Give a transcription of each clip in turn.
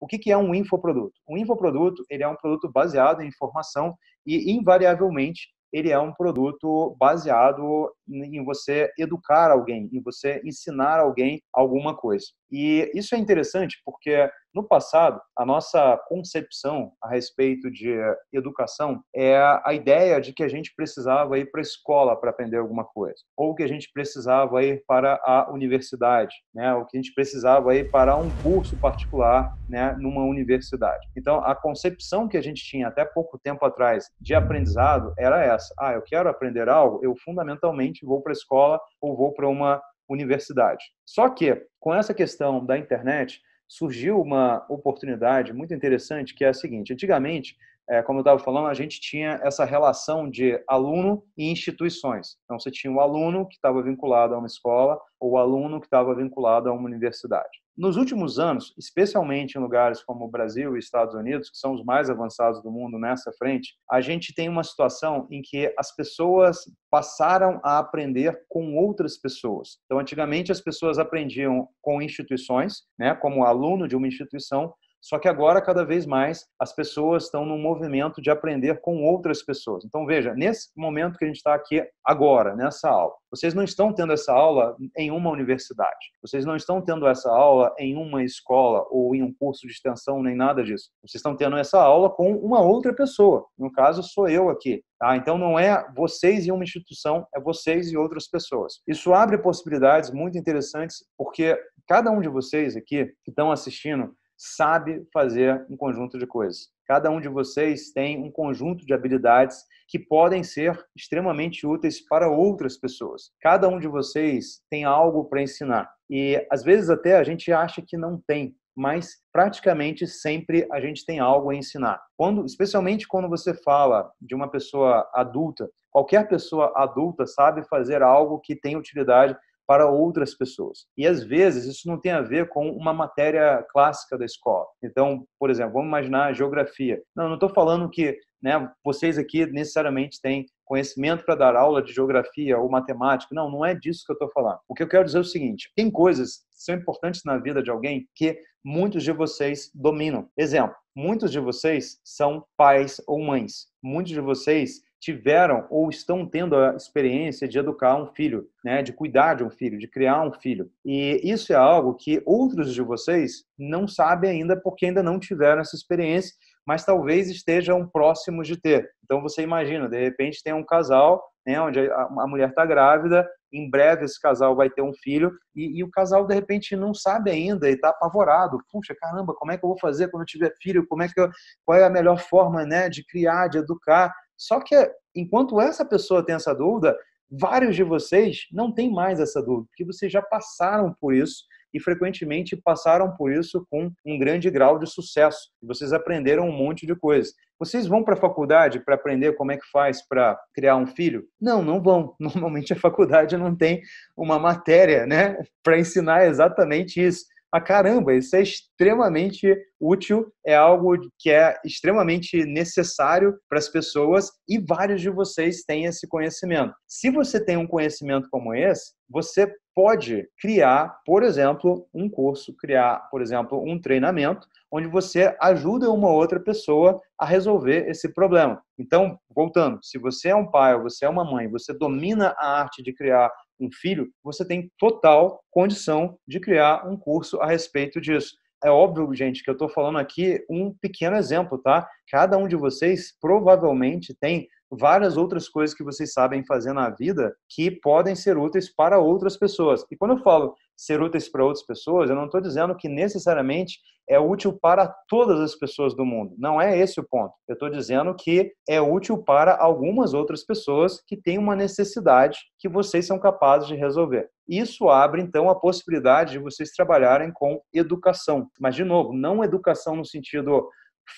O que, que é um infoproduto? Um infoproduto ele é um produto baseado em informação e, invariavelmente, ele é um produto baseado em você educar alguém, em você ensinar alguém alguma coisa. E isso é interessante porque no passado a nossa concepção a respeito de educação é a ideia de que a gente precisava ir para a escola para aprender alguma coisa, ou que a gente precisava ir para a universidade, né, ou que a gente precisava ir para um curso particular, né, numa universidade. Então a concepção que a gente tinha até pouco tempo atrás de aprendizado era essa: ah, eu quero aprender algo, eu fundamentalmente seguinte, vou para a escola ou vou para uma universidade. Só que, com essa questão da internet, surgiu uma oportunidade muito interessante, que é a seguinte: antigamente é, como eu estava falando, a gente tinha essa relação de aluno e instituições. Então, você tinha o um aluno que estava vinculado a uma escola ou o um aluno que estava vinculado a uma universidade. Nos últimos anos, especialmente em lugares como o Brasil e Estados Unidos, que são os mais avançados do mundo nessa frente, a gente tem uma situação em que as pessoas passaram a aprender com outras pessoas. Então, antigamente as pessoas aprendiam com instituições, né, como aluno de uma instituição, só que agora, cada vez mais, as pessoas estão num movimento de aprender com outras pessoas. Então, veja, nesse momento que a gente está aqui agora, nessa aula, vocês não estão tendo essa aula em uma universidade, vocês não estão tendo essa aula em uma escola ou em um curso de extensão, nem nada disso. Vocês estão tendo essa aula com uma outra pessoa. No caso, sou eu aqui. Ah Então, não é vocês e uma instituição, é vocês e outras pessoas. Isso abre possibilidades muito interessantes, porque cada um de vocês aqui que estão assistindo sabe fazer um conjunto de coisas. Cada um de vocês tem um conjunto de habilidades que podem ser extremamente úteis para outras pessoas. Cada um de vocês tem algo para ensinar. E às vezes até a gente acha que não tem, mas praticamente sempre a gente tem algo a ensinar. Quando, especialmente quando você fala de uma pessoa adulta, qualquer pessoa adulta sabe fazer algo que tem utilidade para outras pessoas. E às vezes isso não tem a ver com uma matéria clássica da escola. Então, por exemplo, vamos imaginar geografia. Não, não estou falando que né, vocês aqui necessariamente têm conhecimento para dar aula de geografia ou matemática. Não, não é disso que eu estou falando. O que eu quero dizer é o seguinte: tem coisas que são importantes na vida de alguém que muitos de vocês dominam. Exemplo: muitos de vocês são pais ou mães. Muitos de vocês tiveram ou estão tendo a experiência de educar um filho, né, de cuidar de um filho, de criar um filho. E isso é algo que outros de vocês não sabem ainda porque ainda não tiveram essa experiência, mas talvez estejam próximos de ter. Então você imagina, de repente tem um casal, né, onde a mulher está grávida, em breve esse casal vai ter um filho e, e o casal de repente não sabe ainda e está apavorado. Puxa, caramba, como é que eu vou fazer quando eu tiver filho? Como é que eu, qual é a melhor forma, né, de criar, de educar? Só que enquanto essa pessoa tem essa dúvida, vários de vocês não têm mais essa dúvida, porque vocês já passaram por isso e frequentemente passaram por isso com um grande grau de sucesso. Vocês aprenderam um monte de coisas. Vocês vão para a faculdade para aprender como é que faz para criar um filho? Não, não vão. Normalmente a faculdade não tem uma matéria, né, para ensinar exatamente isso mas caramba, isso é extremamente útil, é algo que é extremamente necessário para as pessoas e vários de vocês têm esse conhecimento. Se você tem um conhecimento como esse, você pode criar, por exemplo, um curso, criar, por exemplo, um treinamento onde você ajuda uma outra pessoa a resolver esse problema. Então, voltando, se você é um pai ou você é uma mãe, você domina a arte de criar um filho, você tem total condição de criar um curso a respeito disso. É óbvio, gente, que eu estou falando aqui um pequeno exemplo, tá? Cada um de vocês provavelmente tem várias outras coisas que vocês sabem fazer na vida que podem ser úteis para outras pessoas. E quando eu falo ser úteis para outras pessoas, eu não estou dizendo que necessariamente é útil para todas as pessoas do mundo. Não é esse o ponto. Eu estou dizendo que é útil para algumas outras pessoas que têm uma necessidade que vocês são capazes de resolver. Isso abre, então, a possibilidade de vocês trabalharem com educação. Mas, de novo, não educação no sentido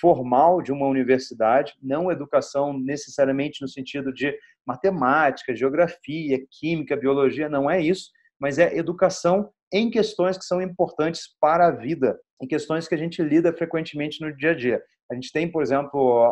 formal de uma universidade, não educação necessariamente no sentido de matemática, geografia, química, biologia, não é isso, mas é educação em questões que são importantes para a vida, em questões que a gente lida frequentemente no dia a dia. A gente tem, por exemplo,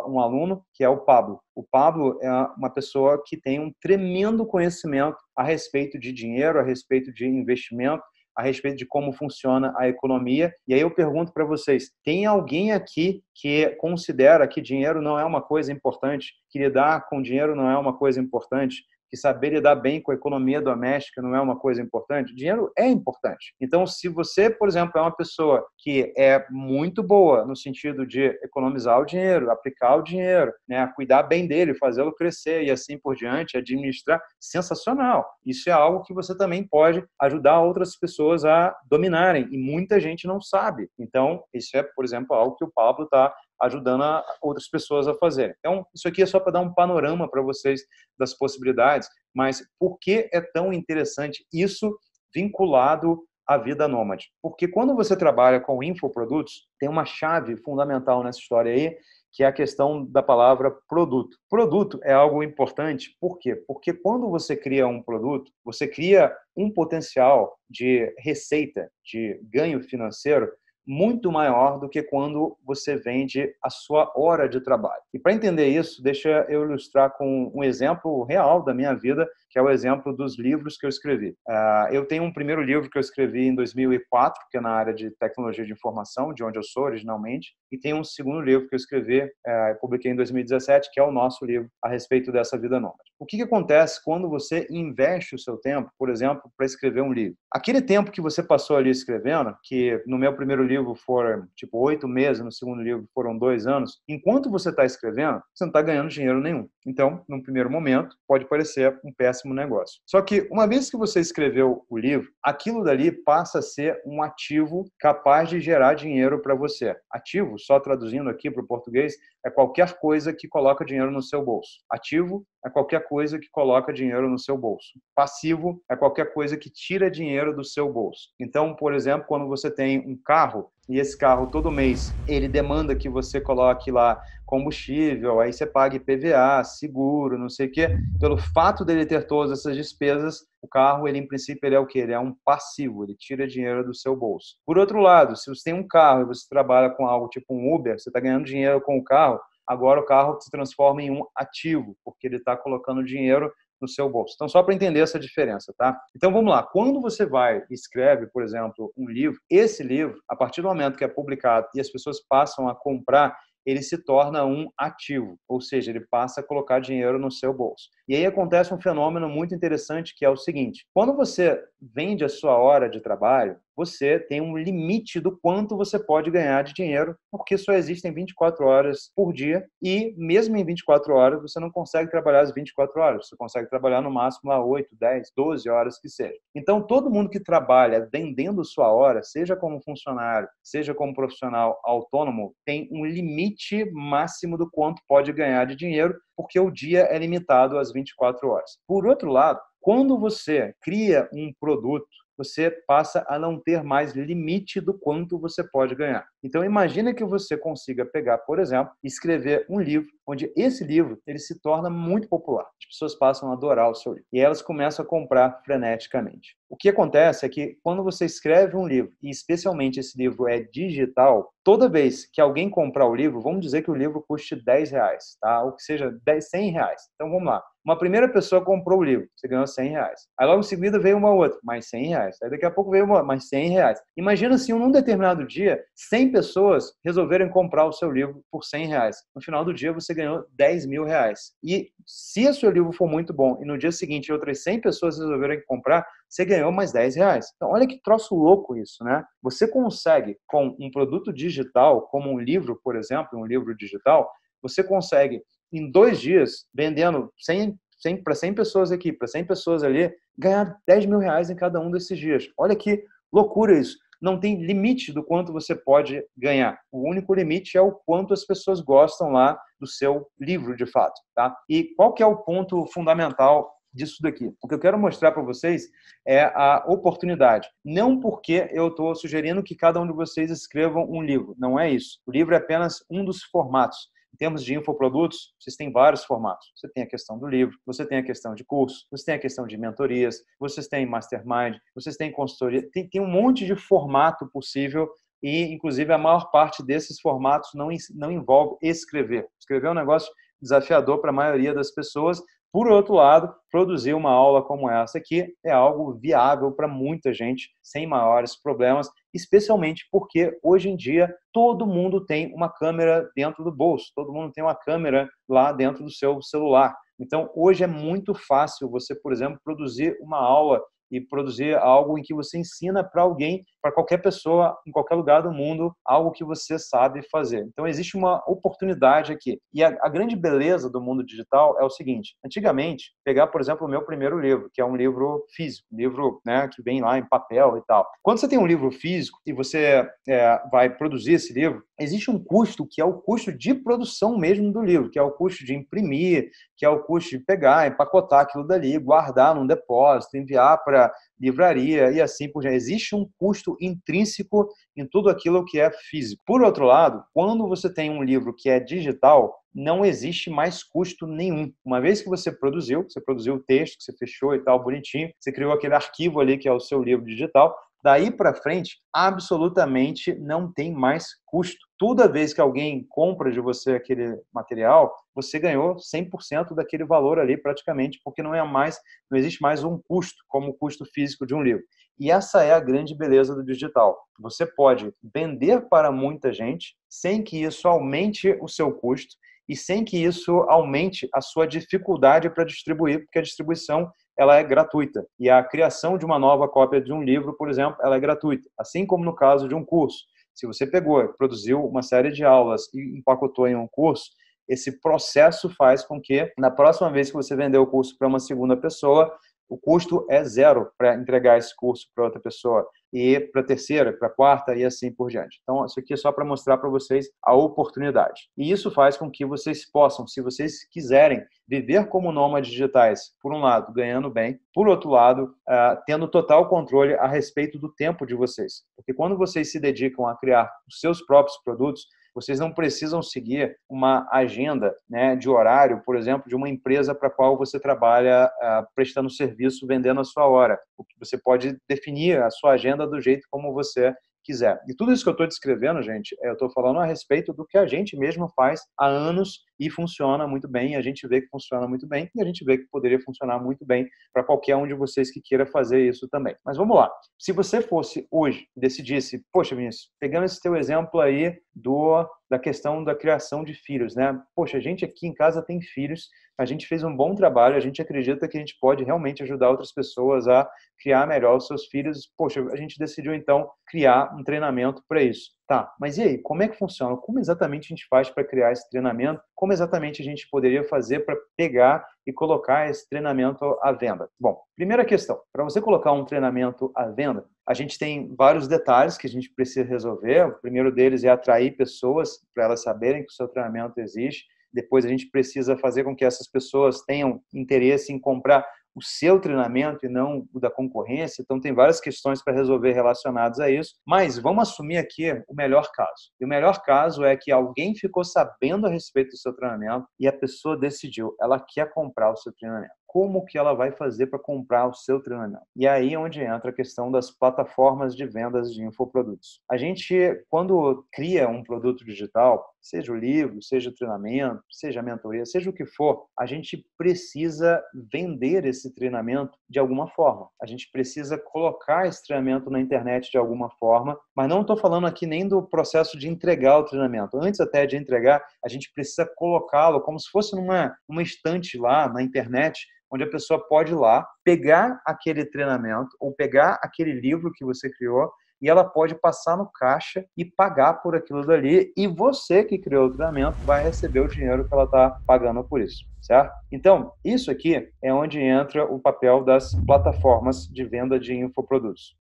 um aluno que é o Pablo. O Pablo é uma pessoa que tem um tremendo conhecimento a respeito de dinheiro, a respeito de investimento, a respeito de como funciona a economia. E aí eu pergunto para vocês: tem alguém aqui que considera que dinheiro não é uma coisa importante, que lidar com dinheiro não é uma coisa importante, que saber lidar bem com a economia doméstica não é uma coisa importante? Dinheiro é importante. Então, se você, por exemplo, é uma pessoa que é muito boa no sentido de economizar o dinheiro, aplicar o dinheiro, né, cuidar bem dele, fazê-lo crescer e assim por diante, administrar, sensacional. Isso é algo que você também pode ajudar outras pessoas a dominarem e muita gente não sabe. Então, isso é, por exemplo, algo que o Pablo está ajudando a, outras pessoas a fazerem. Então, isso aqui é só para dar um panorama para vocês das possibilidades, mas por que é tão interessante isso vinculado à vida nômade? Porque quando você trabalha com infoprodutos, tem uma chave fundamental nessa história aí, que é a questão da palavra produto. Produto é algo importante, por quê? Porque quando você cria um produto, você cria um potencial de receita, de ganho financeiro muito maior do que quando você vende a sua hora de trabalho. E para entender isso, deixa eu ilustrar com um exemplo real da minha vida que é o exemplo dos livros que eu escrevi. Ah, eu tenho um primeiro livro que eu escrevi em 2004, que é na área de tecnologia de informação, de onde eu sou originalmente, e tem um segundo livro que eu escrevi, uh, publiquei em 2017, que é o nosso livro a respeito dessa vida nômade. O que, que acontece quando você investe o seu tempo, por exemplo, para escrever um livro? Aquele tempo que você passou ali escrevendo, que no meu primeiro livro foram tipo oito meses, no segundo livro foram dois anos, enquanto você está escrevendo, você não está ganhando dinheiro nenhum. Então, num primeiro momento, pode parecer um péssimo péssimo negócio. Só que uma vez que você escreveu o livro, aquilo dali passa a ser um ativo capaz de gerar dinheiro para você. Ativo, só traduzindo aqui para o português, é qualquer coisa que coloca dinheiro no seu bolso. Ativo é qualquer coisa que coloca dinheiro no seu bolso. Passivo é qualquer coisa que tira dinheiro do seu bolso. Então, por exemplo, quando você tem um carro e esse carro todo mês ele demanda que você coloque lá combustível, aí você paga IPVA, seguro, não sei o quê. Pelo fato dele ter todas essas despesas, o carro, ele em princípio, ele é o quê? Ele é um passivo, ele tira dinheiro do seu bolso. Por outro lado, se você tem um carro e você trabalha com algo tipo um Uber, você está ganhando dinheiro com o carro, agora o carro se transforma em um ativo, porque ele está colocando dinheiro no seu bolso. Então, só para entender essa diferença, tá? Então, vamos lá. Quando você vai e escreve, por exemplo, um livro, esse livro, a partir do momento que é publicado e as pessoas passam a comprar ele se torna um ativo, ou seja, ele passa a colocar dinheiro no seu bolso. E aí acontece um fenômeno muito interessante que é o seguinte: quando você vende a sua hora de trabalho, você tem um limite do quanto você pode ganhar de dinheiro, porque só existem 24 horas por dia e mesmo em 24 horas você não consegue trabalhar as 24 horas, você consegue trabalhar no máximo lá 8, 10, 12 horas que seja. Então, todo mundo que trabalha vendendo sua hora, seja como funcionário, seja como profissional autônomo, tem um limite máximo do quanto pode ganhar de dinheiro, porque o dia é limitado às 24 horas. Por outro lado, quando você cria um produto você passa a não ter mais limite do quanto você pode ganhar. Então imagina que você consiga pegar, por exemplo, escrever um livro onde esse livro ele se torna muito popular. As pessoas passam a adorar o seu livro e elas começam a comprar freneticamente. O que acontece é que quando você escreve um livro, e especialmente esse livro é digital, toda vez que alguém comprar o livro, vamos dizer que o livro custe 10 reais, tá? ou que seja 10, 100 reais. Então vamos lá. Uma primeira pessoa comprou o livro, você ganhou 100 reais. Aí logo em seguida veio uma outra, mais 100 reais. Aí daqui a pouco veio uma, mais 100 reais. Imagina se num determinado dia, 100 pessoas resolverem comprar o seu livro por 100 reais. No final do dia você ganhou 10 mil reais. E se o seu livro for muito bom e no dia seguinte outras 100 pessoas resolverem comprar, você ganhou mais 10 reais. Então, olha que troço louco isso, né? Você consegue, com um produto digital, como um livro, por exemplo, um livro digital, você consegue, em dois dias, vendendo 100 para 100 pessoas aqui, para 100 pessoas ali, ganhar 10 mil reais em cada um desses dias. Olha que loucura isso não tem limite do quanto você pode ganhar. O único limite é o quanto as pessoas gostam lá do seu livro, de fato, tá? E qual que é o ponto fundamental disso daqui. O que eu quero mostrar para vocês é a oportunidade. Não porque eu estou sugerindo que cada um de vocês escreva um livro, não é isso. O livro é apenas um dos formatos. Em termos de infoprodutos, vocês têm vários formatos. Você tem a questão do livro, você tem a questão de curso, você tem a questão de mentorias, vocês têm mastermind, vocês têm consultoria, tem, tem um monte de formato possível e, inclusive, a maior parte desses formatos não, não envolve escrever. Escrever é um negócio desafiador para a maioria das pessoas, por outro lado, produzir uma aula como essa aqui é algo viável para muita gente, sem maiores problemas, especialmente porque hoje em dia todo mundo tem uma câmera dentro do bolso, todo mundo tem uma câmera lá dentro do seu celular. Então, hoje é muito fácil você, por exemplo, produzir uma aula e produzir algo em que você ensina para alguém, para qualquer pessoa, em qualquer lugar do mundo, algo que você sabe fazer. Então, existe uma oportunidade aqui. E a, a grande beleza do mundo digital é o seguinte: antigamente, pegar, por exemplo, o meu primeiro livro, que é um livro físico, livro né, que vem lá em papel e tal. Quando você tem um livro físico e você é, vai produzir esse livro, existe um custo que é o custo de produção mesmo do livro, que é o custo de imprimir, que é o custo de pegar, empacotar aquilo dali, guardar num depósito, enviar para livraria e assim por diante. Existe um custo intrínseco em tudo aquilo que é físico. Por outro lado, quando você tem um livro que é digital, não existe mais custo nenhum. Uma vez que você produziu, você produziu o texto, que você fechou e tal, bonitinho, você criou aquele arquivo ali que é o seu livro digital, Daí para frente, absolutamente não tem mais custo. Toda vez que alguém compra de você aquele material, você ganhou 100% daquele valor ali praticamente, porque não é mais, não existe mais um custo como o custo físico de um livro. E essa é a grande beleza do digital. Você pode vender para muita gente sem que isso aumente o seu custo e sem que isso aumente a sua dificuldade para distribuir, porque a distribuição ela é gratuita. E a criação de uma nova cópia de um livro, por exemplo, ela é gratuita. Assim como no caso de um curso. Se você pegou, produziu uma série de aulas e empacotou em um curso, esse processo faz com que, na próxima vez que você vender o curso para uma segunda pessoa, o custo é zero para entregar esse curso para outra pessoa e para terceira, para quarta e assim por diante. Então, isso aqui é só para mostrar para vocês a oportunidade. E isso faz com que vocês possam, se vocês quiserem, viver como nômades digitais, por um lado, ganhando bem, por outro lado, ah, tendo total controle a respeito do tempo de vocês. Porque quando vocês se dedicam a criar os seus próprios produtos, vocês não precisam seguir uma agenda né, de horário, por exemplo, de uma empresa para qual você trabalha ah, prestando serviço, vendendo a sua hora. Você pode definir a sua agenda do jeito como você quiser. E tudo isso que eu estou descrevendo, gente, eu estou falando a respeito do que a gente mesmo faz há anos e funciona muito bem. A gente vê que funciona muito bem e a gente vê que poderia funcionar muito bem para qualquer um de vocês que queira fazer isso também. Mas vamos lá. Se você fosse hoje decidisse, poxa, Vinícius, pegando esse teu exemplo aí do da questão da criação de filhos, né? Poxa, a gente aqui em casa tem filhos, a gente fez um bom trabalho, a gente acredita que a gente pode realmente ajudar outras pessoas a criar melhor os seus filhos. Poxa, a gente decidiu então criar um treinamento para isso. Tá, mas e aí, como é que funciona? Como exatamente a gente faz para criar esse treinamento? Como exatamente a gente poderia fazer para pegar e colocar esse treinamento à venda? Bom, primeira questão, para você colocar um treinamento à venda, a gente tem vários detalhes que a gente precisa resolver. O primeiro deles é atrair pessoas para elas saberem que o seu treinamento existe. Depois a gente precisa fazer com que essas pessoas tenham interesse em comprar o seu treinamento e não o da concorrência. Então, tem várias questões para resolver relacionadas a isso. Mas vamos assumir aqui o melhor caso. E o melhor caso é que alguém ficou sabendo a respeito do seu treinamento e a pessoa decidiu, ela quer comprar o seu treinamento como que ela vai fazer para comprar o seu treinamento. E aí é onde entra a questão das plataformas de vendas de infoprodutos. A gente, quando cria um produto digital, seja o livro, seja o treinamento, seja a mentoria, seja o que for, a gente precisa vender esse treinamento de alguma forma. A gente precisa colocar esse treinamento na internet de alguma forma, mas não estou falando aqui nem do processo de entregar o treinamento. Antes até de entregar, a gente precisa colocá-lo como se fosse numa uma estante lá na internet onde a pessoa pode ir lá pegar aquele treinamento ou pegar aquele livro que você criou e ela pode passar no caixa e pagar por aquilo dali e você que criou o treinamento vai receber o dinheiro que ela está pagando por isso, certo? Então, isso aqui é onde entra o papel das plataformas de venda de infoprodutos.